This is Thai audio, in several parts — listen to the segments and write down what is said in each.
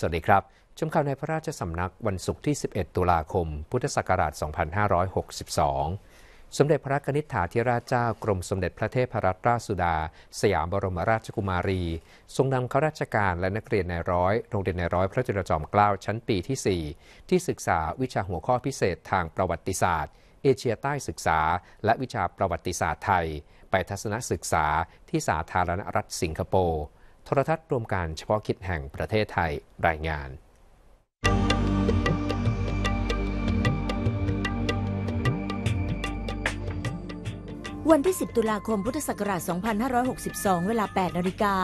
สวัสดีครับ ชมข่าวในพระราชสำนักวันศุกร์ที่ 11 ตุลาคม พุทธศักราช 2562 สมเด็จพระนิษฐาธิราชเจ้า กรมสมเด็จพระเทพรัตนราชสุดา สยามบรมราชกุมารี ทรงนำข้าราชการและนักเรียนในร้อยโรงเรียนในร้อยพระจุลจอมเกล้า ชั้นปีที่ 4 ที่ศึกษาวิชาหัวข้อพิเศษทางประวัติศาสตร์ เอเชียใต้ศึกษา และวิชาประวัติศาสตร์ไทย ไปทัศนศึกษาที่สาธารณรัฐสิงคโปร์โทรทัศน์รวมการเฉพาะกิจแห่งประเทศไทยรายงาน วันที่ 10 ตุลาคมพุทธศักราช 2562 เวลา 8 นาฬิกา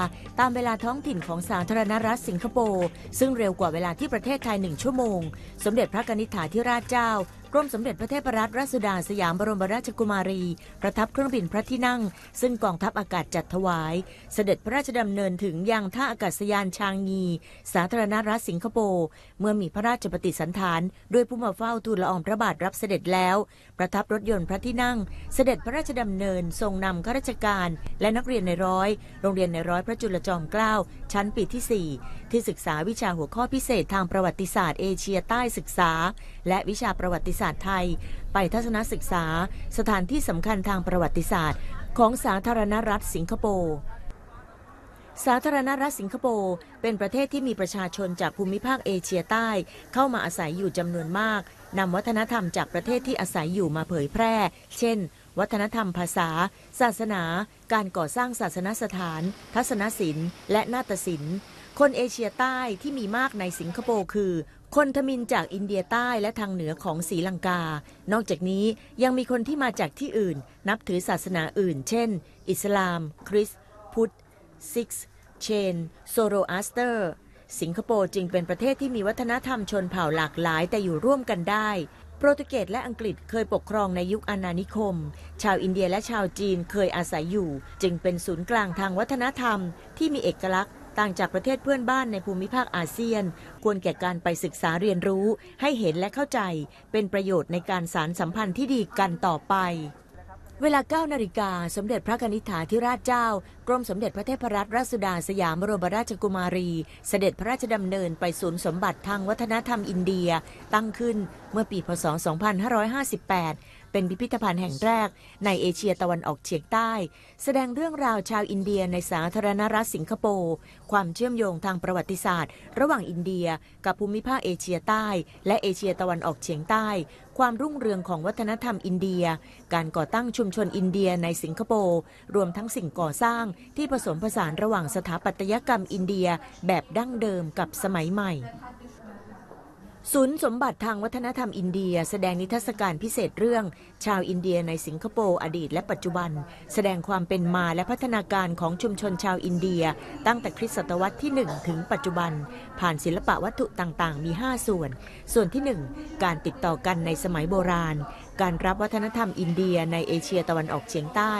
ตามเวลาท้องถิ่นของสาธารณรัฐสิงคโปร์ซึ่งเร็วกว่าเวลาที่ประเทศไทย 1 ชั่วโมง สมเด็จพระนิธิถาธิราชเจ้าร่วมสมเด็จพระเทพรัตนราชสุดาสยามบรมราชกุมารี ประทับเครื่องบินพระที่นั่ง ซึ่งกองทัพอากาศจัดถวาย เสด็จพระราชดำเนินถึงยังท่าอากาศยานชางงี สาธารณรัฐสิงคโปร์เมื่อมีพระราชปฏิสันฐานด้วยผู้มาเฝ้าทูลละอองพระบาทรับเสด็จแล้ว ประทับรถยนต์พระที่นั่ง เสด็จพระราชดำเนินทรงนำข้าราชการ และนักเรียนในร้อย โรงเรียนในร้อย พระจุลจอมเกล้าชั้นปีที่ 4ที่ศึกษาวิชาหัวข้อพิเศษทางประวัติศาสตร์เอเชียใต้ศึกษา และวิชาประวัติศาสตร์ไทย ไปทัศนศึกษา สถานที่สำคัญทางประวัติศาสตร์ ของสาธารณรัฐสิงคโปร์สาธารณรัฐสิงคโปร์เป็นประเทศที่มีประชาชนจากภูมิภาคเอเชียใต้เข้ามาอาศัยอยู่จำนวนมากนำวัฒนธรรมจากประเทศที่อาศัยอยู่มาเผยแพร่ เช่น วัฒนธรรมภาษา ศาสนา การก่อสร้างศาสนสถาน ทัศนศิลป์และนาฏศิลป์คนเอเชียใต้ที่มีมากในสิงคโปร์คือ คนทมินจากอินเดียใต้และทางเหนือของศรีลังกา นอกจากนี้ยังมีคนที่มาจากที่อื่นนับถือศาสนาอื่นเช่น อิสลามคริสต์พุทธ ซิกเชนโซโรอัสเตอร์ สิงคโปร์จึงเป็นประเทศที่มีวัฒนธรรมชนเผ่าหลากหลายแต่อยู่ร่วมกันได้ โปรตุเกสและอังกฤษเคยปกครองในยุคอาณานิคม ชาวอินเดียและชาวจีนเคยอาศัยอยู่ จึงเป็นศูนย์กลางทางวัฒนธรรม ที่มีเอกลักษณ์ต่างจากประเทศเพื่อนบ้านในภูมิภาคอาเซียน ควรแก่การไปศึกษาเรียนรู้ให้เห็นและเข้าใจ เป็นประโยชน์ในการสารสัมพันธ์ที่ดีกันต่อไป เวลา 9นาฬิกาสมเด็จพระนิธิถาธิราชเจ้า กรมสมเด็จพระเทพรัตนราชสุดาสยามบรมราชกุมารี เสด็จพระราชดำเนินไปศูนย์สมบัติทางวัฒนธรรมอินเดีย ตั้งขึ้นเมื่อปีพศ 2558เป็นพิพิธภัณฑ์แห่งแรกในเอเชียตะวันออกเฉียงใต้ แสดงเรื่องราวชาวอินเดียในสาธารณรัฐสิงคโปร์ความเชื่อมโยงทางประวัติศาสตร์ ระหว่างอินเดีย กับภูมิภาคเอเชียใต้ และเอเชียตะวันออกเฉียงใต้ ความรุ่งเรืองของวัฒนธรรมอินเดีย การก่อตั้งชุมชนอินเดียในสิงคโปร์รวมทั้งสิ่งก่อสร้าง ที่ผสมผสานระหว่างสถาปัตยกรรมอินเดียแบบดั้งเดิมกับสมัยใหม่ศูนย์สมบัติทางวัฒนธรรมอินเดียแสดงนิทรรศการพิเศษเรื่อง ชาวอินเดียในสิงคโปร์อดีตและปัจจุบัน แสดงความเป็นมาและพัฒนาการของชุมชนชาวอินเดียตั้งแต่คริสตศตวรรษที่ 1 ถึงปัจจุบัน ผ่านศิลปะวัตถุต่างๆ มี 5 ส่วน ส่วนที่ 1 การติดต่อกันในสมัยโบราณ การรับวัฒนธรรมอินเดียในเอเชียตะวันออกเฉียงใต้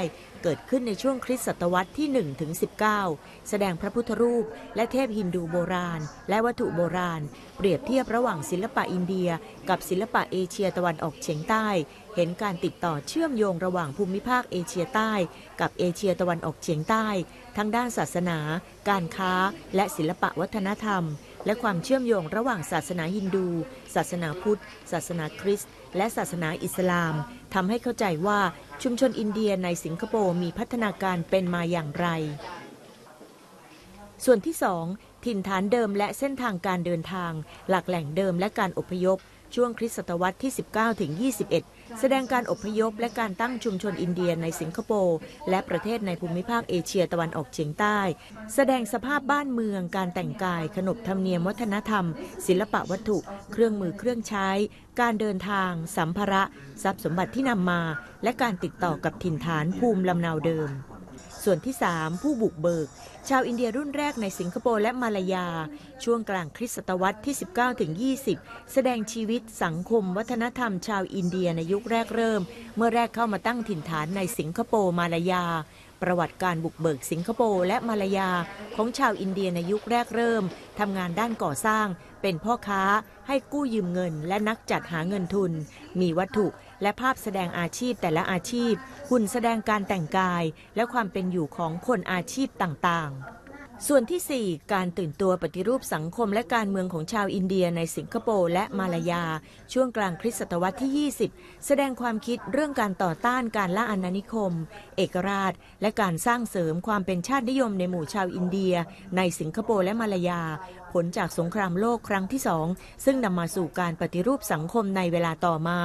เกิดขึ้นในช่วงคริสตศตวรรษที่1ถึง19 แสดงพระพุทธรูป และเทพฮินดูโบราณ และวัตถุโบราณ เปรียบเทียบระหว่างศิลปะอินเดียกับศิลปะเอเชียตะวันออกเฉียงใต้ เห็นการติดต่อเชื่อมโยงระหว่างภูมิภาคเอเชียใต้ กับเอเชียตะวันออกเฉียงใต้ ทั้งด้านศาสนา การค้า และศิลปะวัฒนธรรม และความเชื่อมโยงระหว่างศาสนาฮินดู ศาสนาพุทธ ศาสนาคริสต์และศาสนาอิสลามทำให้เข้าใจว่าชุมชนอินเดียในสิงคโปร์มีพัฒนาการเป็นมาอย่างไร ส่วนที่2ถิ่นฐานเดิมและเส้นทางการเดินทาง หลักแหล่งเดิมและการอพยพ ช่วงคริสตศตวรรษที่ 19ถึง21แสดงการอพยพและการตั้งชุมชนอินเดีย ในสิงคโปร์และประเทศในภูมิภาคเอเชียตะวันออกเฉียงใต้ แสดงสภาพบ้านเมือง การแต่งกายขนบธรรมเนียมวัฒนธรรม ศิลปะวัตถุ เครื่องมือเครื่องใช้ การเดินทาง สัมภาระ ทรัพย์สมบัติที่นำมา และการติดต่อกับถิ่นฐานภูมิลำเนาเดิมส่วนที่ 3 ผู้บุกเบิก ชาวอินเดียรุ่นแรกในสิงคโปร์และมาลายา ช่วงกลางคริสตศตวรรษที่19ถึง20 แสดงชีวิตสังคม วัฒนธรรม ชาวอินเดียในยุคแรกเริ่ม เมื่อแรกเข้ามาตั้งถิ่นฐานในสิงคโปร์มาลายา ประวัติการบุกเบิก สิงคโปร์และมาลายา ของชาวอินเดียในยุคแรกเริ่มทำงานด้านก่อสร้างเป็นพ่อค้าให้กู้ยืมเงิน และนักจัดหาเงินทุน มีวัตถุและภาพแสดงอาชีพแต่ละอาชีพหุ่นแสดงการแต่งกาย และความเป็นอยู่ของคนอาชีพต่างๆ ส่วนที่4การตื่นตัวปฏิรูปสังคมและการเมืองของชาวอินเดีย ในสิงคโปร์และมาลายา ช่วงกลางคริสตศตวรรษที่ 20 แสดงความคิดเรื่องการต่อต้านการล่าอาณานิคม เอกราช และการสร้างเสริมความเป็นชาตินิยมในหมู่ชาวอินเดีย ในสิงคโปร์และมาลายาผลจากสงครามโลกครั้งที่สองซึ่งนำมาสู่การปฏิรูปสังคมในเวลาต่อมา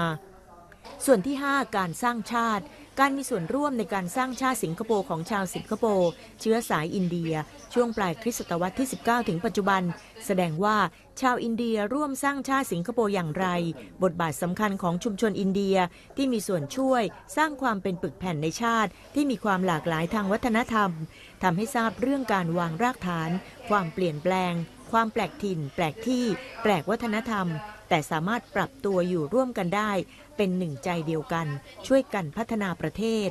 ส่วนที่5การสร้างชาติ การมีส่วนร่วมในการสร้างชาติสิงคโปร์ของชาวสิงคโปร์เชื้อสายอินเดีย ช่วงปลายคริสตศตวรรษที่ 19 ถึงปัจจุบัน แสดงว่าชาวอินเดียร่วมสร้างชาติสิงคโปร์อย่างไร บทบาทสำคัญของชุมชนอินเดียที่มีส่วนช่วยสร้างความเป็นปึกแผ่นในชาติ ที่มีความหลากหลายทางวัฒนธรรมทำให้ทราบเรื่องการวางรากฐาน ความเปลี่ยนแปลงความแปลกถิ่น แปลกที่ แปลกวัฒนธรรม แต่สามารถปรับตัวอยู่ร่วมกันได้ เป็นหนึ่งใจเดียวกัน ช่วยกันพัฒนาประเทศ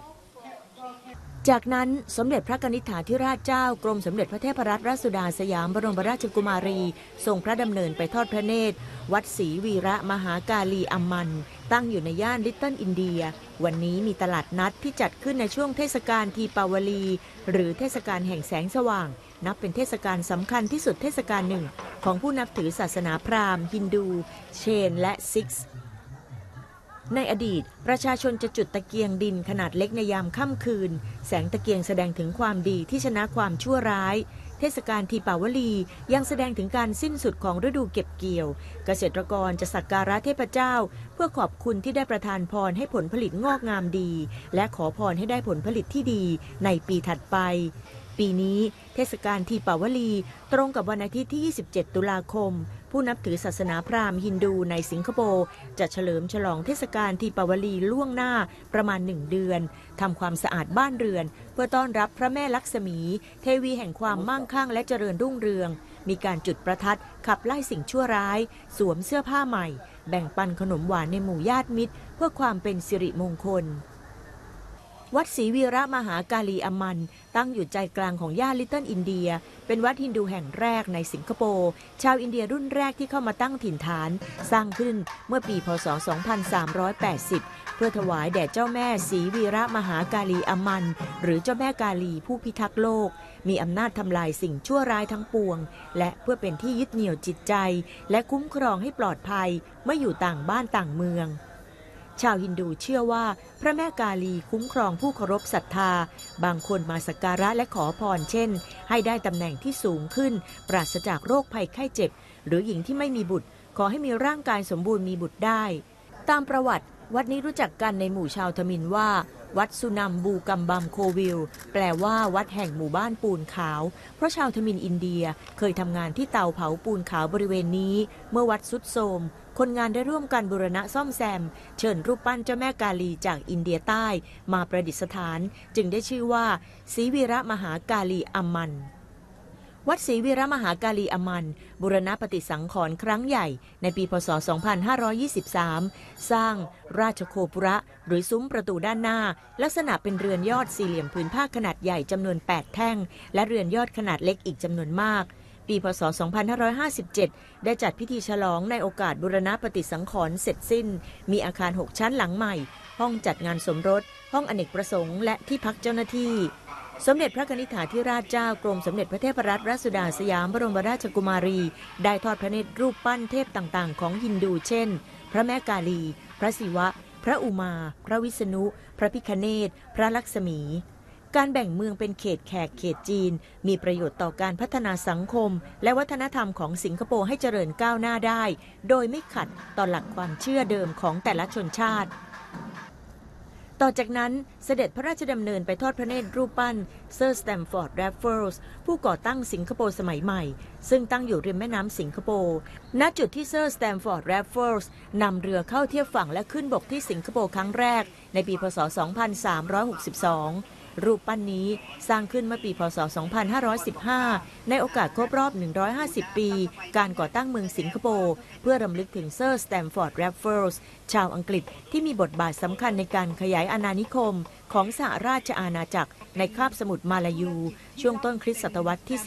จากนั้นสมเด็จพระนิษฐาธิราชเจ้ากรมสมเด็จพระเทพรัตนราชสุดาสยามบรมราชกุมารี ทรงพระดำเนินไปทอดพระเนตร วัดศรีวีระมหากาลีอัมมัน ตั้งอยู่ในย่านลิตเติ้ลอินเดีย วันนี้มีตลาดนัดที่จัดขึ้นในช่วงเทศกาลทีปาวลี หรือเทศกาลแห่งแสงสว่างนับเป็นเทศกาลสำคัญที่สุดเทศกาลหนึ่ง ของผู้นับถือศาสนาพราหมณ์ฮินดูเชนและซิกในอดีตประชาชนจะจุดตะเกียงดินขนาดเล็กในยามค่ำคืน แสงตะเกียงแสดงถึงความดีที่ชนะความชั่วร้าย เทศกาลทีปาวลี ยังแสดงถึงการสิ้นสุดของฤดูเก็บเกี่ยว เกษตรกรจะสักการะเทพเจ้า เพื่อขอบคุณที่ได้ประทานพรให้ผลผลิตงอกงามดี และขอพรให้ได้ผลผลิตที่ดีในปีถัดไปปีนี้เทศกาลทีปาวลีตรงกับวันอาทิตย์ที่ 27 ตุลาคม ผู้นับถือศาสนาพราหมณ์ฮินดูในสิงคโปร์จะเฉลิมฉลองเทศกาลทีปาวลีล่วงหน้าประมาณหนึ่งเดือน ทำความสะอาดบ้านเรือนเพื่อต้อนรับพระแม่ลักษมี เทวีแห่งความมั่งคั่งและเจริญรุ่งเรือง มีการจุดประทัดขับไล่สิ่งชั่วร้าย สวมเสื้อผ้าใหม่ แบ่งปันขนมหวานในหมู่ญาติมิตร เพื่อความเป็นสิริมงคลวัดศรีวีระมหากาลีอมัน ตั้งอยู่ใจกลางของย่านลิตเติ้ลอินเดีย เป็นวัดฮินดูแห่งแรกในสิงคโปร์ชาวอินเดียรุ่นแรกที่เข้ามาตั้งถิ่นฐาน สร้างขึ้นเมื่อปีพศ2380 เพื่อถวายแด่เจ้าแม่ศรีวีระมหากาลีอมัน หรือเจ้าแม่กาลีผู้พิทักษ์โลก มีอำนาจทำลายสิ่งชั่วร้ายทั้งปวง และเพื่อเป็นที่ยึดเหนี่ยวจิตใจ และคุ้มครองให้ปลอดภัยเมื่ออยู่ต่างบ้านต่างเมืองชาวฮินดูเชื่อว่า พระแม่กาลีคุ้มครองผู้เคารพศรัทธา บางคนมาสักการะและขอพรเช่น ให้ได้ตำแหน่งที่สูงขึ้น ปราศจากโรคภัยไข้เจ็บ หรือหญิงที่ไม่มีบุตร ขอให้มีร่างกายสมบูรณ์มีบุตรได้ ตามประวัติ วัดนี้รู้จักกันในหมู่ชาวทมินว่า วัดสุนัมบูกัมบัมโควิล แปลว่าวัดแห่งหมู่บ้านปูนขาว เพราะชาวทมินอินเดียเคยทำงานที่เตาเผาปูนขาวบริเวณนี้ เมื่อวัดสุดโทมคนงานได้ร่วมกันบูรณะซ่อมแซม เชิญรูปปั้นเจ้าแม่กาลีจากอินเดียใต้มาประดิษฐานจึงได้ชื่อว่าศรีวีระมหากาลีอมัน วัดศรีวีระมหากาลีอมันบูรณะปฏิสังขรณ์ครั้งใหญ่ในปีพศ 2523 สร้างราชโคปุระหรือซุ้มประตูด้านหน้า ลักษณะเป็นเรือนยอดสี่เหลี่ยมผืนผ้าขนาดใหญ่จำนวน 8 แท่งและเรือนยอดขนาดเล็กอีกจำนวนมากปีพศ 2557 ได้จัดพิธีฉลองในโอกาสบุรณะปฏิสังขรณ์เสร็จสิ้น มีอาคาร 6 ชั้นหลังใหม่ ห้องจัดงานสมรส ห้องอเนกประสงค์ และที่พักเจ้าหน้าที่ สมเด็จพระนิธิาธิราชเจ้ากรมสมเด็จพระเทพรัตนราชสุดาสยามบรมราชกุมารี ได้ทอดพระเนตรรูปปั้นเทพต่าง ๆ ของฮินดู เช่น พระแม่กาลี พระศิวะ พระอุมา พระวิษณุ พระพิคเนตพระลักษมีการแบ่งเมืองเป็นเขตแขกเขตจีน มีประโยชน์ต่อการพัฒนาสังคม และวัฒนธรรมของสิงคโปร์ให้เจริญก้าวหน้าได้ โดยไม่ขัดต่อหลักความเชื่อเดิมของแต่ละชนชาติ ต่อจากนั้นเสด็จพระราชดำเนินไปทอดพระเนตรรูปปั้นเซอร์สแตมฟอร์ดแรฟเฟิลส์ผู้ก่อตั้งสิงคโปร์สมัยใหม่ ซึ่งตั้งอยู่ริมแม่น้ำสิงคโปร์ณจุดที่เซอร์สแตมฟอร์ดแรฟเฟิลส์นำเรือเข้าเทียบฝั่งและขึ้นบกที่สิงคโปร์ครั้งแรกในปีพศ 2362รูปปั้นนี้สร้างขึ้นเมื่อปีพศ 2515 ในโอกาสครบรอบ 150 ปี การก่อตั้งเมืองสิงคโปร์เพื่อรำลึกถึงเซอร์สแตมฟอร์ดแรฟเฟิลส์ชาวอังกฤษที่มีบทบาทสำคัญในการขยายอาณานิคมของสหราชอาณาจักรในคาบสมุทรมาลายู ช่วงต้นคริสตศตวรรษที่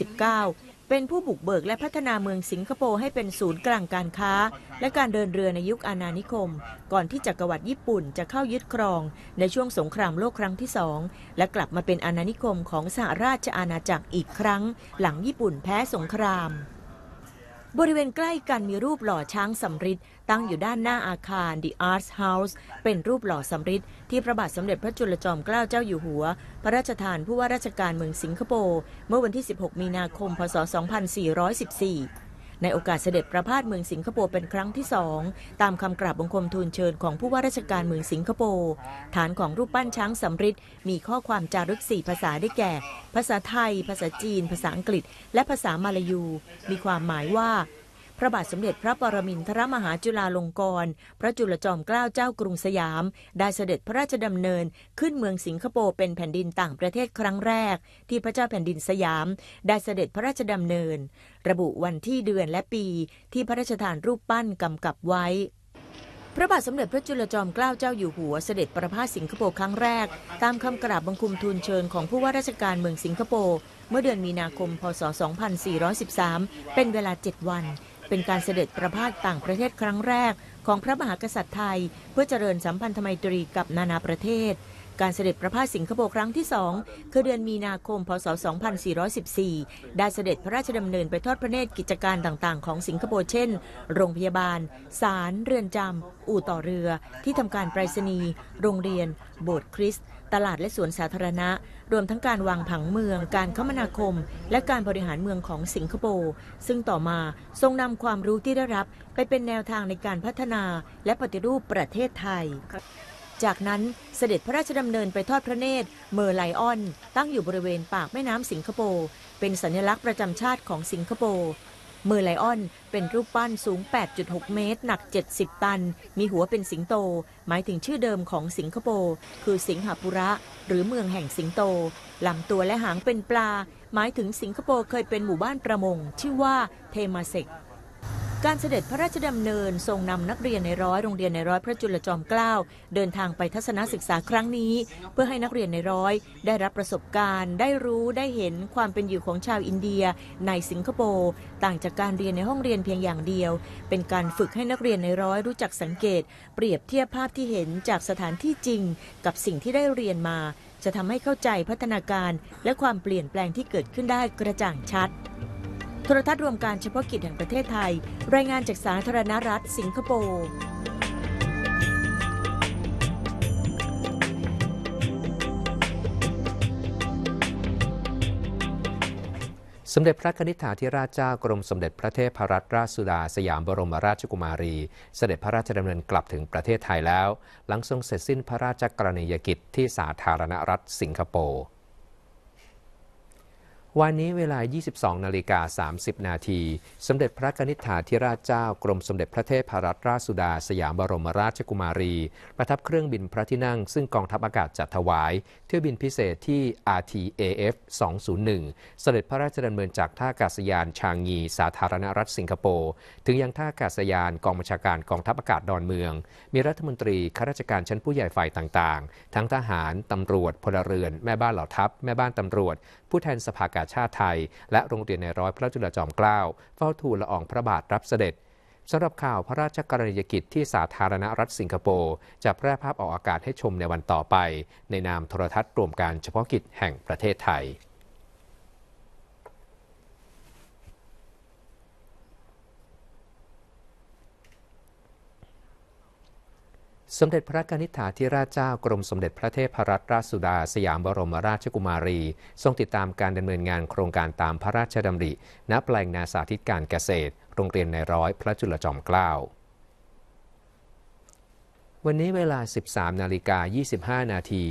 19เป็นผู้บุกเบิกและพัฒนาเมืองสิงคโปร์ให้เป็นศูนย์กลางการค้าและการเดินเรือในยุคอาณานิคม ก่อนที่จักรวรรดิญี่ปุ่นจะเข้ายึดครองในช่วงสงครามโลกครั้งที่สองและกลับมาเป็นอาณานิคมของสหราชอาณาจักรอีกครั้งหลังญี่ปุ่นแพ้สงครามบริเวณใกล้กันมีรูปหล่อช้างสำริดตั้งอยู่ด้านหน้าอาคาร The Arts House เป็นรูปหล่อสำริดที่พระบาทสมเด็จพระจุลจอมเกล้าเจ้าอยู่หัว พระราชทานผู้ว่าราชการเมืองสิงคโปร์เมื่อวันที่ 16 มีนาคม พศ 2414ในโอกาสเสด็จประพาสเมืองสิงคโปร์เป็นครั้งที่สอง ตามคำกราบบังคมทูลเชิญของผู้ว่าราชการเมืองสิงคโปร์ฐานของรูปปั้นช้างสำริดมีข้อความจารึกสี่ภาษาได้แก่ ภาษาไทย ภาษาจีน ภาษาอังกฤษและภาษามาลายู มีความหมายว่าพระบาทสมเด็จพระปรมินทรมหาจุฬาลงกรณ์พระจุลจอมเกล้าเจ้ากรุงสยาม ได้เสด็จพระราชดำเนิน ขึ้นเมืองสิงคโปร์เป็นแผ่นดินต่างประเทศครั้งแรก ที่พระเจ้าแผ่นดินสยาม ได้เสด็จพระราชดำเนิน ระบุวันที่เดือนและปี ที่พระราชทานรูปปั้นกำกับไว้ พระบาทสมเด็จพระจุลจอมเกล้าเจ้าอยู่หัวเสด็จประพาสสิงคโปร์ครั้งแรก ตามคำกราบบังคุมทูลเชิญของผู้ว่าราชการเมืองสิงคโปร์เมื่อเดือนมีนาคม พศ 2413 เป็นเวลา 7 วันเป็นการเสด็จประพาสต่างประเทศครั้งแรก ของพระมหากษัตริย์ไทย เพื่อเจริญสัมพันธไมตรีกับนานาประเทศ การเสด็จประพาสสิงคโปร์ครั้งที่สองคือเดือนมีนาคมพศ 2414 ได้เสด็จพระราชดำเนินไปทอดพระเนตรกิจการต่างๆของสิงคโปร์เช่น โรงพยาบาล ศาล เรือนจำ อู่ต่อเรือ ที่ทำการไปรษณีย์โรงเรียน โบสถ์คริสต์ตลาดและสวนสาธารณะรวมทั้งการวางผังเมือง การคมนาคม และการบริหารเมืองของสิงคโปร์ซึ่งต่อมาทรงนำความรู้ที่ได้รับ ไปเป็นแนวทางในการพัฒนา และปฏิรูปประเทศไทย จากนั้นเสด็จพระราชดำเนินไปทอดพระเนตร เมอร์ไลออน ตั้งอยู่บริเวณปากแม่น้ำสิงคโปร์เป็นสัญลักษณ์ประจำชาติของสิงคโปร์เมอร์ไลออนเป็นรูปปั้นสูง 8.6 เมตร หนัก 70 ตัน มีหัวเป็นสิงโต หมายถึงชื่อเดิมของสิงคโปร์ คือสิงหาปุระ หรือเมืองแห่งสิงโต ลำตัวและหางเป็นปลา หมายถึงสิงคโปร์เคยเป็นหมู่บ้านประมง ชื่อว่าเทมาเซกการเสด็จพระราชดำเนินทรงนำนักเรียนในร้อยโรงเรียนในร้อยพระจุลจอมเกล้าเดินทางไปทัศนศึกษาครั้งนี้ เพื่อให้นักเรียนในร้อยได้รับประสบการณ์ได้รู้ได้เห็นความเป็นอยู่ของชาวอินเดีย ในสิงคโปร์ต่างจากการเรียนในห้องเรียนเพียงอย่างเดียว เป็นการฝึกให้นักเรียนในร้อยรู้จักสังเกต เปรียบเทียบภาพที่เห็นจากสถานที่จริง กับสิ่งที่ได้เรียนมา จะทำให้เข้าใจพัฒนาการ และความเปลี่ยนแปลงที่เกิดขึ้นได้กระจ่างชัดโทรทัศน์รวมการเฉพาะกิจแห่งประเทศไทย รายงานจากสาธารณรัฐสิงคโปร์ สมเด็จพระนิธิาธิราชเจ้ากรมสมเด็จพระเทพรัตนราชสุดา สยามบรมราชกุมารีสเสด็จพระราชดำเนินกลับถึงประเทศไทยแล้วหลังทรงเสร็จสิ้นพระราชกรณียกิจที่สาธารณรัฐสิงคโปร์วันนี้เวลา 22 นาฬิกา 30 นาที สมเด็จพระนิษฐาธิราชเจ้า กรมสมเด็จพระเทพรัตนราชสุดาสยามบรมราชกุมารี ประทับเครื่องบินพระที่นั่ง ซึ่งกองทัพอากาศจัดถวายที่ยวบินพิเศษที่ RTAF 201 เสด็จพระราชดำเนินจากท่าอากาศยานชางงีสาธารณรัฐสิงคโปร์ถึงยังท่าอากาศยานกองบัญชาการกองทัพอากาศดอนเมือง มีรัฐมนตรีข้าราชการชั้นผู้ใหญ่ฝ่ายต่าง ๆทั้งทหาร ตำรวจพลเรือนแม่บ้านเหล่าทัพ แม่บ้านตำรวจ ผู้แทนสภากาชาติไทย และโรงเรียนในร้อยพระจุลจอมเกล้าเฝ้าทูลละอองพระบาทรับเสด็จสำหรับข่าวพระราชกรณียกิจที่สาธารณรัฐสิงคโปร์จะแพร่ภาพออกอากาศให้ชมในวันต่อไป ในนามโทรทัศน์รวมการเฉพาะกิจแห่งประเทศไทยสมเด็จพระกนิษฐาธิราชเจ้ากรมสมเด็จพระเทพรัตนราชสุดาสยามบรมราชกุมารีทรงติดตามการดำเนินงานโครงการตามพระราชดำริณแปลงนาสาธิตการเกษตรโรงเรียนในร้อยพระจุลจอมเกล้าวันนี้เวลา 13นาฬิกา25 นาที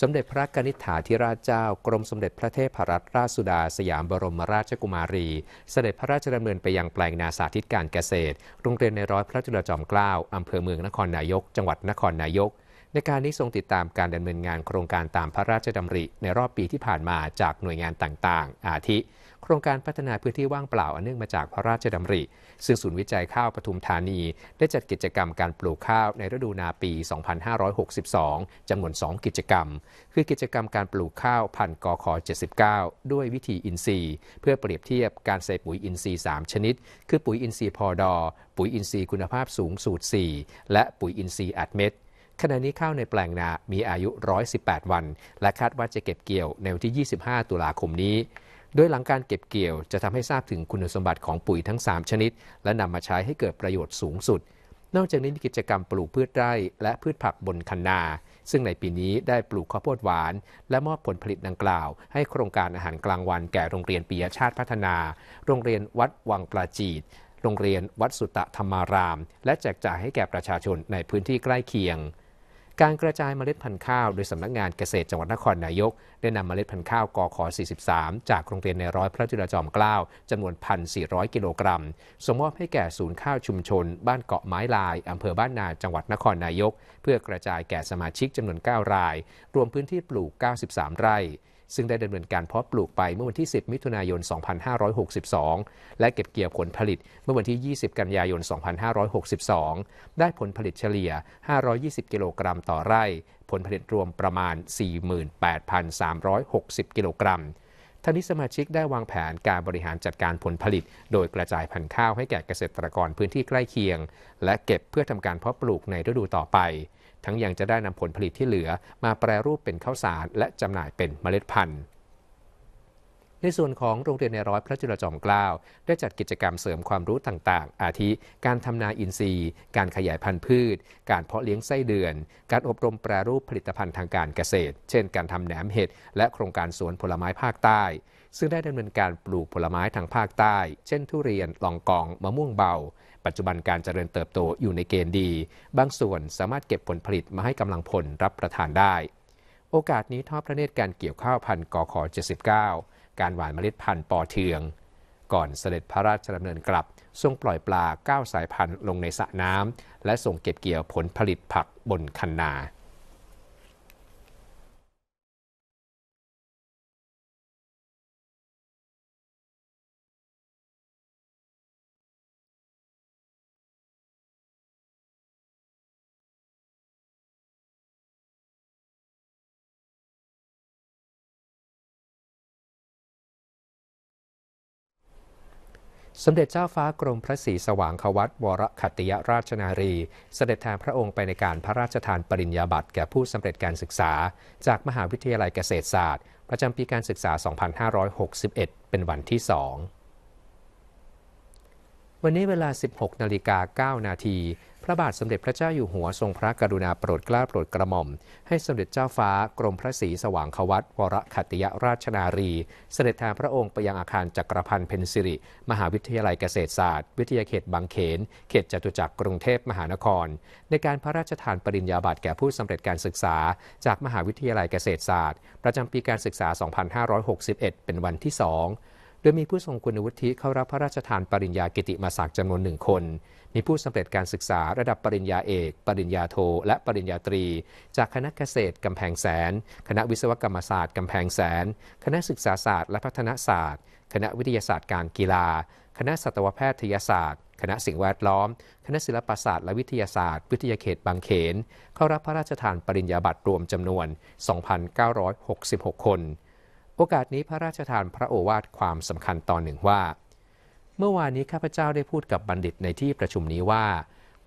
สมเด็จพระกนิษฐาธิราชเจ้ากรมสมเด็จพระเทพรัตนราชสุดา สยามบรมราชกุมารี เสด็จพระราชดำเนินไปยังแปลงนาสาธิตการเกษตร โรงเรียนในร้อยพระจุลจอมเกล้าอำเภอเมืองนครนายก จังหวัดนครนายก ในการนี้ทรงติดตามการดำเนินงานโครงการตามพระราชดำริในรอบปีที่ผ่านมาจากหน่วยงานต่างๆ อาทิโครงการพัฒนาพื้นที่ว่างเปล่าอันเนื่องมาจากพระราชดำริ ซึ่งศูนย์วิจัยข้าวปทุมธานี ได้จัดกิจกรรมการปลูกข้าวในฤดูนาปี 2562 จำนวน 2 กิจกรรม คือกิจกรรมการปลูกข้าวพันกอคอ79 ด้วยวิธีอินทรีย์ เพื่อเปรียบเทียบการใส่ปุ๋ยอินทรีย์3 ชนิด คือปุ๋ยอินทรีย์พอดอ ปุ๋ยอินทรีย์คุณภาพสูงสูตร4และปุ๋ยอินทรีย์อัดเม็ด ขณะนี้ข้าวในแปลงนามีอายุ 118 วัน และคาดว่าจะเก็บเกี่ยวในวันที่ 25 ตุลาคมนี้ดยหลังการเก็บเกี่ยวจะทำให้ทราบถึงคุณสมบัติของปุ๋ยทั้ง 3 ชนิด และนำมาใช้ให้เกิดประโยชน์สูงสุด นอกจากนี้มีกิจกรรมปลูกพืชไร่และพืชผักบนคันนา ซึ่งในปีนี้ได้ปลูกข้าวโพดหวาน และมอบผลผลิตดังกล่าว ให้โครงการอาหารกลางวันแก่โรงเรียนปิยชาติพัฒนา โรงเรียนวัดวังปลาจีดโรงเรียนวัดสุตธรรมาราม และแจกจ่ายให้แก่ประชาชนในพื้นที่ใกล้เคียงการกระจายเมล็ดพันธุ์ข้าว โดยสำนักงานเกษตรจังหวัดนครนายกได้นำเมล็ดพันธุ์ข้าวกอขอ43 จากโรงเรียนในร้อยพระจุลจอมเกล้าจำนวน 1,400 กิโลกรัมส่งมอบให้แก่ศูนย์ข้าวชุมชน บ้านเกาะไม้ลาย อำเภอบ้านนาจังหวัดนครนายก เพื่อกระจายแก่สมาชิกจำนวน 9 ราย รวมพื้นที่ปลูก 93 ไร่ซึ่งได้ดำเนินการเพาะปลูกไปเมื่อวันที่ 10 มิถุนายน 2562 และเก็บเกี่ยวผลผลิตเมื่อวันที่ 20 กันยายน 2562 ได้ผลผลิตเฉลี่ย 520 กิโลกรัมต่อไร่ ผลผลิตรวมประมาณ 48,360 กิโลกรัมท่านี้สมาชิกได้วางแผนการบริหารจัดการผลผลิต โดยกระจายพันธุ์ข้าวให้แก่เกษตรกรพื้นที่ใกล้เคียง และเก็บเพื่อทำการเพาะปลูกในฤดูต่อไปทั้งยังจะได้นำผลผลิตที่เหลือมาแปรรูปเป็นข้าวสารและจำหน่ายเป็นเมล็ดพันธุ์ ในส่วนของโรงเรียนในร้อยพระจุลจอมเกล้าได้จัดกิจกรรมเสริมความรู้ต่าง ๆ อาทิ การทำนาอินทรีย์ การขยายพันธุ์พืช การเพาะเลี้ยงไส้เดือน การอบรมแปรรูปผลิตภัณฑ์ทางการเกษตร เช่นการทำแหนมเห็ดและโครงการสวนผลไม้ภาคใต้ ซึ่งได้ดำเนินการปลูกผลไม้ทางภาคใต้ เช่น ทุเรียนลองกองมะม่วงเบาปัจจุบันการเจริญเติบโตอยู่ในเกณฑ์ดี บางส่วนสามารถเก็บผลผลิตมาให้กำลังพลรับประทานได้ โอกาสนี้ทอดพระเนตรการเกี่ยวข้าวพันกอขอ79 การหว่านเมล็ดพันธุ์ปอเทือง ก่อนเสด็จพระราชดำเนินกลับ ทรงปล่อยปลา9สายพันธุ์ลงในสระน้ำและส่งเก็บเกี่ยวผลผลิตผักบนคันนาสมเด็จเจ้าฟ้ากรมพระศรีสว่างควัตวรคัติยราชนารีสเสด็จแทนพระองค์ไปในการพระราชทานปริญญาบัตรแก่ผู้สำเร็จการศึกษา จากมหาวิทยาลัยเกษตรศาสตร์ ประจำปีการศึกษา 2561 เป็นวันที่ 2 วันนี้เวลา 16 นาฬิกา 9 นาทีพระบาทสมเด็จพระเจ้าอยู่หัวทรงพระกรุณาโปรดเกล้าโปรดกระหม่อม ให้สมเด็จเจ้าฟ้ากรมพระศรีสว่างควัตวรขัติยราชนารี เสด็จทางพระองค์ไปยังอาคารจักรพันธ์เพนสิริ มหาวิทยาลัยเกษตรศาสตร์ วิทยาเขตบางเขน เขตจตุจักรกรุงเทพมหานคร ในการพระราชทานปริญญาบัตรแก่ผู้สำเร็จการศึกษา จากมหาวิทยาลัยเกษตรศาสตร์ประจำปีการศึกษา 2561 เป็นวันที่ 2 โดยมีผู้ทรงคุณวุฒิเข้ารับพระราชทานปริญญากิติมศักดิ์จำนวนหนึ่งคนมีผู้สำเร็จการศึกษาระดับปริญญาเอก ปริญญาโท และปริญญาตรี จากคณะเกษตรกำแพงแสน คณะวิศวกรรมศาสตร์กำแพงแสน คณะศึกษาศาสตร์และพัฒนาศาสตร์ คณะวิทยาศาสตร์การกีฬา คณะสัตวแพทยศาสตร์ คณะสิ่งแวดล้อม คณะศิลปศาสตร์และวิทยาศาสตร์วิทยาเขตบางเขนเข้ารับพระราชทานปริญญาบัตรรวมจำนวน 2,966 คน โอกาสนี้พระราชทานพระโอวาทความสำคัญตอนหนึ่งว่าเมื่อวานนี้ข้าพเจ้าได้พูดกับบัณฑิตในที่ประชุมนี้ว่า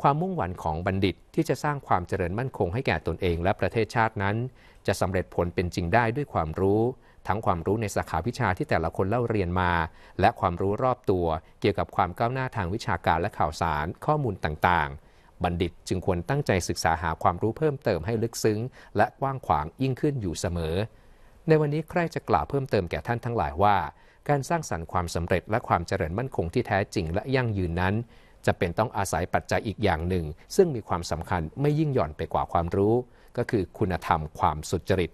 ความมุ่งหวังของบัณฑิตที่จะสร้างความเจริญมั่นคงให้แก่ตนเองและประเทศชาตินั้น จะสำเร็จผลเป็นจริงได้ด้วยความรู้ ทั้งความรู้ในสาขาวิชาที่แต่ละคนเล่าเรียนมา และความรู้รอบตัว เกี่ยวกับความก้าวหน้าทางวิชาการและข่าวสาร ข้อมูลต่างๆ บัณฑิตจึงควรตั้งใจศึกษาหาความรู้เพิ่มเติมให้ลึกซึ้งและกว้างขวางยิ่งขึ้นอยู่เสมอ ในวันนี้ใครจะกล่าวเพิ่มเติมแก่ท่านทั้งหลายว่าการสร้างสรรค์ความสำเร็จและความเจริญมั่นคงที่แท้จริงและยั่งยืนนั้น จะเป็นต้องอาศัยปัจจัยอีกอย่างหนึ่งซึ่งมีความสำคัญไม่ยิ่งหย่อนไปกว่าความรู้ก็คือคุณธรรมความสุจริต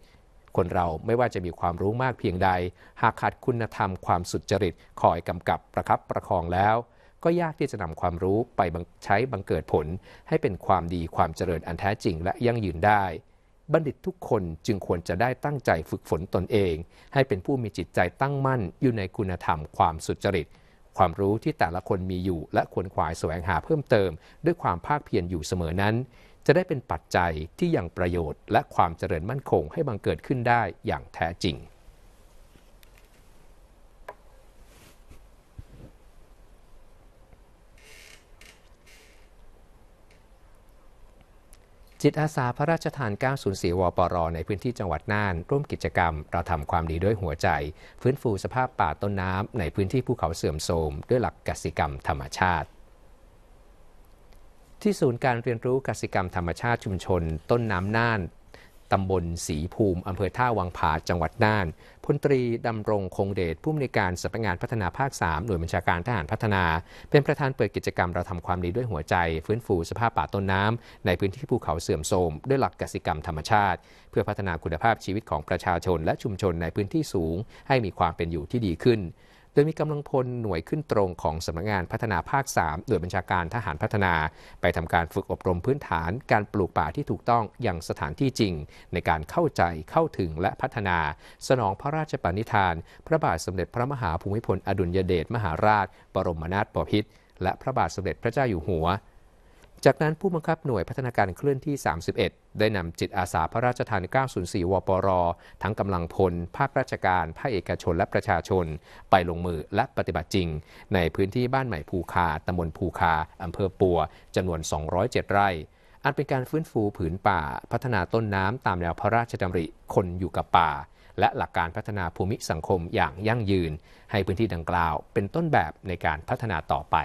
คนเราไม่ว่าจะมีความรู้มากเพียงใดหากขาดคุณธรรมความสุจริตคอยกำกับประครับประคองแล้วก็ยากที่จะนำความรู้ไปใช้บังเกิดผลให้เป็นความดีความเจริญอันแท้จริงและยั่งยืนได้บัณฑิตทุกคนจึงควรจะได้ตั้งใจฝึกฝนตนเองให้เป็นผู้มีจิตใจตั้งมั่นอยู่ในคุณธรรมความสุจริต ความรู้ที่แต่ละคนมีอยู่และควรขวายแสวงหาเพิ่มเติมด้วยความภาคเพียรอยู่เสมอนั้น จะได้เป็นปัจจัยที่ยังประโยชน์และความเจริญมั่นคงให้บังเกิดขึ้นได้อย่างแท้จริงจิตอาสาพระราชทาน 904 วปร ในพื้นที่จังหวัดน่าน ร่วมกิจกรรม เราทำความดีด้วยหัวใจ ฟื้นฟูสภาพป่าต้นน้ำในพื้นที่ภูเขาเสื่อมโทรม ด้วยหลักกสิกรรมธรรมชาติ ที่ศูนย์การเรียนรู้กสิกรรมธรรมชาติชุมชน ต้นน้ำน่านตำบลสีภูมิ อำเภอท่าวังผาจังหวัดน่าน พลตรี ดำรงคงเดชผู้อำนวยการสำนักงานพัฒนาภาค 3 หน่วยบัญชาการทหารพัฒนา เป็นประธานเปิดกิจกรรมเราทำความดีด้วยหัวใจ ฟื้นฟูสภาพป่าต้นน้ำในพื้นที่ภูเขาเสื่อมโทรม ด้วยหลักกสิกรรมธรรมชาติ เพื่อพัฒนาคุณภาพชีวิตของประชาชนและชุมชนในพื้นที่สูง ให้มีความเป็นอยู่ที่ดีขึ้นโดยมีกำลังพลหน่วยขึ้นตรงของสำนักงงานพัฒนาภาค3าน่ยบัญชาการทหารพัฒนา ไปทำการฝึกอบรมพื้นฐาน การปลูกป่าที่ถูกต้องอย่างสถานที่จริงในการเข้าใจเข้าถึงและพัฒนา สนองพระราชปณิธาน พระบาทสมเด็จพระมหาภูมิพลอดุลยเดชมหาราช บรมนาถบพิตรและพระบาทสมเด็จพระเจ้าอยู่หัวจากนั้นผู้บังคับหน่วยพัฒนาการเคลื่อนที่ 31 ได้นำจิตอาสาพระราชทาน 904 วปรทั้งกำลังพล ภาคราชการ ภาคเอกชน และประชาชน ไปลงมือและปฏิบัติจริง ในพื้นที่บ้านใหม่ภูคาตำบลภูคา อำเภอปัว จำนวน 207 ไร่ อันเป็นการฟื้นฟูผืนป่า พัฒนาต้นน้ำตามแนวพระราชดำริคนอยู่กับป่า และหลักการพัฒนาภูมิสังคมอย่างยั่งยืน ให้พื้นที่ดังกล่าวเป็นต้นแบบในการพัฒนาต่อไป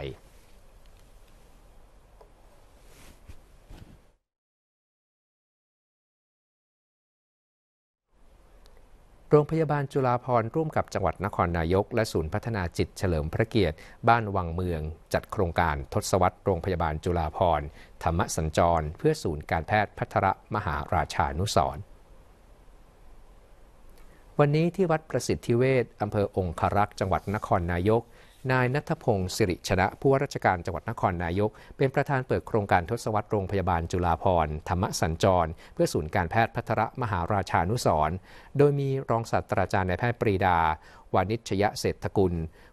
โรงพยาบาลจุฬาภร์ร่วมกับจังหวัดนครนายก และศูนย์พัฒนาจิตเฉลิมพระเกียรติ บ้านวังเมือง จัดโครงการทศวรรษโรงพยาบาลจุฬาภร์ธรรมสัญจรเพื่อศูนย์การแพทย์พัทรมหาราชานุสร วันนี้ที่วัดประสิทธิเวชอำเภอองครักษ์จังหวัดนครนายกนายนัทพงศ์สิริชนะผู้ว่าราชการจังหวัดนครนายก เป็นประธานเปิดโครงการทศวรรษโรงพยาบาลจุฬาภรธรรมสัญจร เพื่อศูนย์การแพทย์พัทรมหาราชานุสรโดยมีรองศาสตราจารย์นายแพทย์ปรีดา วานิชยเศรษฐกุล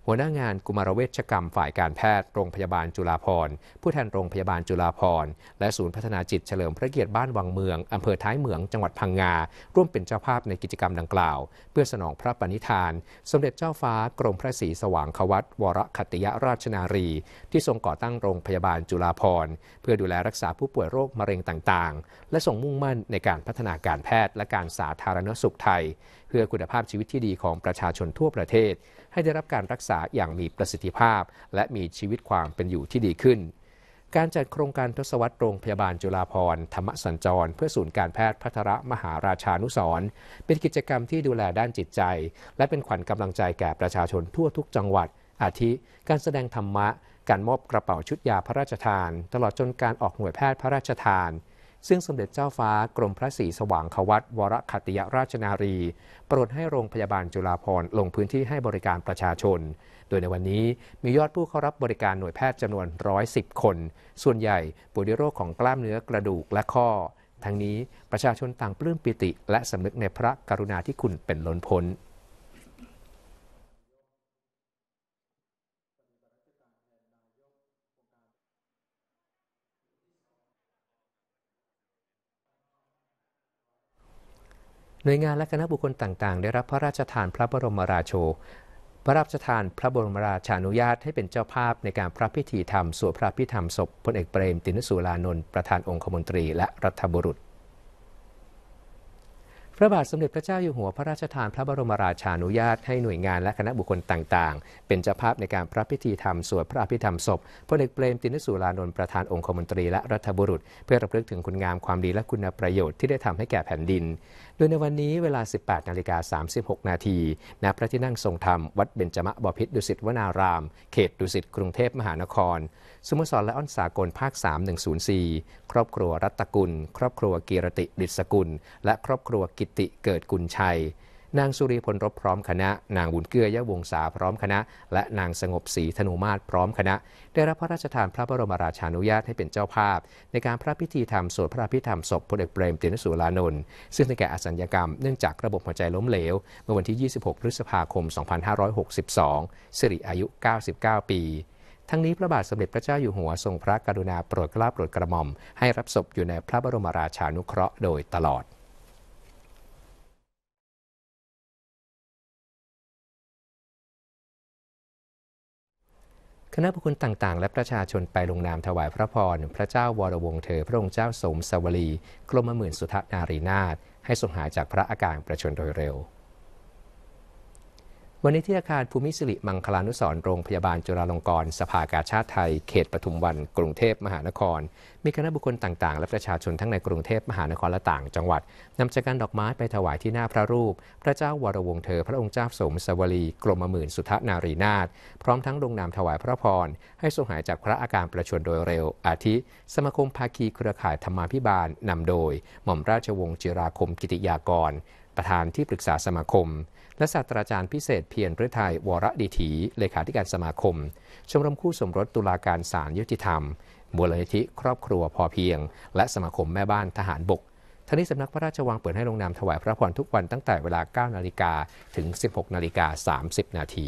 หัวหน้างานกุมารเวชกรรมฝ่ายการแพทย์โรงพยาบาลจุฬาภร์ผู้แทนโรงพยาบาลจุฬาภร์และศูนย์พัฒนาจิตเฉลิมพระเกียรติบ้านวังเมือง อำเภอท้ายเหมืองจังหวัดพังงา ร่วมเป็นเจ้าภาพในกิจกรรมดังกล่าว เพื่อสนองพระปณิธาน สมเด็จเจ้าฟ้ากรมพระศรีสว่างควัตวรคติยราชนารี ที่ทรงก่อตั้งโรงพยาบาลจุฬาภร์เพื่อดูแลรักษาผู้ป่วยโรคมะเร็งต่างๆและส่งมุ่งมั่นในการพัฒนาการแพทย์และการสาธารณสุขไทย เพื่อคุณภาพชีวิตที่ดีของประชาชนทั่วประเทศให้ได้รับการรักษาอย่างมีประสิทธิภาพ และมีชีวิตความเป็นอยู่ที่ดีขึ้น การจัดโครงการทศวรรษโรงพยาบาลจุฬาภรธรรมสัญจร เพื่อศูนย์การแพทย์พัทรมหาราชานุสรเป็นกิจกรรมที่ดูแลด้านจิตใจ และเป็นขวัญกำลังใจแก่ประชาชนทั่วทุกจังหวัดอาทิ การแสดงธรรมะ การมอบกระเป๋าชุดยาพระราชทาน ตลอดจนการออกหน่วยแพทย์พระราชทานซึ่งสมเด็จเจ้าฟ้า กรมพระศรีสว่างควัตวรคติยราชนารีโปรดให้โรงพยาบาลจุฬาภรณ์ลงพื้นที่ให้บริการประชาชน โดยในวันนี้มียอดผู้เข้ารับบริการหน่วยแพทย์จำนวน 110 คน ส่วนใหญ่ป่วยด้วยโรคของกล้ามเนื้อกระดูกและข้อ ทั้งนี้ประชาชนต่างปลื้มปิติ และสำนึกในพระกรุณาที่คุณเป็นล้นพ้นหน่วยงานและคณะบุคคลต่าง ๆ ได้รับพระราชทานพระบรมราโชพระราชทานพระบรมราชานุญาตให้เป็นเจ้าภาพในการพระพิธีธรรมสวดพระพิธรรมศพพลเอกเปรม ตินสุรานนท์ประธานองคมนตรีและรัฐบุรุษพระบาทสมเด็จพระเจ้าอยู่หัวพระราชทานพระบรมราชานุญาตให้หน่วยงานและคณะบุคคลต่างๆ เป็นเจ้าภาพในการพระพิธีธรรมสวดพระอภิธรรมศพพลเอกเปรมตินสุรานนท์ประธานองคมนตรีและรัฐบุรุษเพื่อระลึกถึงคุณงามความดีและคุณประโยชน์ที่ได้ทำให้แก่แผ่นดิน โดยในวันนี้เวลา 18นาฬิกา36นาทีณพระที่นั่งทรงธรรมวัดเบญจมบพิตรดุสิตวนาราม เขตดุสิตกรุงเทพมหานครสทรสรและอ้อนสากลภาค 3104 ครอบครัวรัตกุล ครอบครัวกีรติดิศกุล และครอบครัวกิติเกิดกุลชัย นางสุริพลรบพร้อมคณะ นางบุญเกื้อยะวงศาพร้อมคณะ และนางสงบศรีธนูมาศพร้อมคณะ ได้รับพระราชทานพระบรมราชานุญาตให้เป็นเจ้าภาพ ในการพระพิธีธรรมสวดพระพิธรรมศพพลเอกเปรมตินสุรานนท์ซึ่งในแก่อสัญญกรรมเนื่องจากระบบหัวใจล้มเหลวเมื่อวันที่ 26 พฤษภาคม 2562สิริอายุ 99 ปีทั้งนี้พระบาทสมเด็จพระเจ้าอยู่หัวทรงพระกรุณาโปรดเกล้าโปรดกระหม่อม ให้รับศพอยู่ในพระบรมราชานุเคราะห์โดยตลอด คณะบุคคลต่าง ๆ และประชาชนไปลงนามถวายพระพร พระเจ้าวรวงเธอพระองค์เจ้าสมสวรีกรมหมื่นสุทธนารีนาถให้ทรงหายจากพระอาการประชนโดยเร็ววันนี้ที่อาคารภูมิสิริมังคลานุสรโรงพยาบาลจุฬาลงกรณ์สภากาชาติไทย เขตปทุมวันกรุงเทพมหานคร มีคณะบุคคลต่างๆ และประชาชนทั้งในกรุงเทพมหานครและต่างจังหวัดนำจากันดอกไม้ไปถวายที่หน้าพระรูป พระเจ้าวรวงเธอพระองค์เจ้าสมสวรีกรมหมื่นสุทนารีนาถพร้อมทั้งลงนามถวายพระพร ให้ทรงหายจากพระอาการประชวรโดยเร็ว อาทิสมาคมภาคีเครือข่ายธรรมาภิบาลนำโดย หม่อมราชวงศ์จิราคมกิติยากร ประธานที่ปรึกษาสมาคมและศาสตราจารย์พิเศษเพียรฤทัยวรดีถีเลขาธิการสมาคม ชมรมคู่สมรสตุลาการศาลยุติธรรมมูลนิธิครอบครัวพอเพียง และสมาคมแม่บ้านทหารบก ทันทนี้สำนักพระราชวังเปิดให้ลงนามถวายพระพรทุกวันตั้งแต่เวลา 9นาฬิกาถึง 16นาฬิกา30นาที